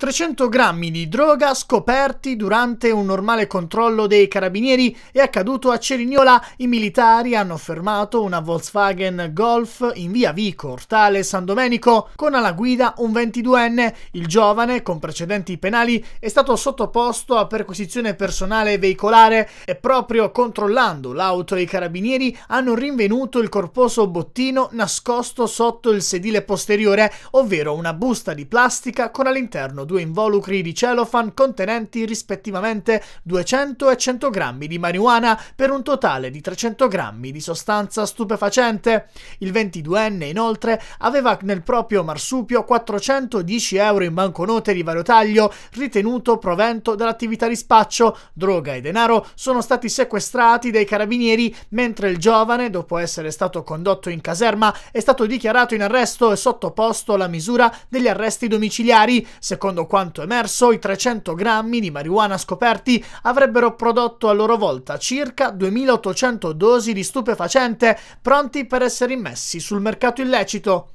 300 grammi di droga scoperti durante un normale controllo dei carabinieri è accaduto a Cerignola. I militari hanno fermato una Volkswagen Golf in via Vico, Ortale, San Domenico, con alla guida un 22enne. Il giovane, con precedenti penali, è stato sottoposto a perquisizione personale veicolare e proprio controllando l'auto i carabinieri hanno rinvenuto il corposo bottino nascosto sotto il sedile posteriore, ovvero una busta di plastica con all'interno due involucri di cellophane contenenti rispettivamente 200 e 100 grammi di marijuana per un totale di 300 grammi di sostanza stupefacente. Il 22enne inoltre aveva nel proprio marsupio 410 euro in banconote di vario taglio ritenuto provento dell'attività di spaccio. Droga e denaro sono stati sequestrati dai carabinieri mentre il giovane, dopo essere stato condotto in caserma, è stato dichiarato in arresto e sottoposto alla misura degli arresti domiciliari. Secondo secondo quanto emerso, i 300 grammi di marijuana scoperti avrebbero prodotto a loro volta circa 2800 dosi di stupefacente pronti per essere immessi sul mercato illecito.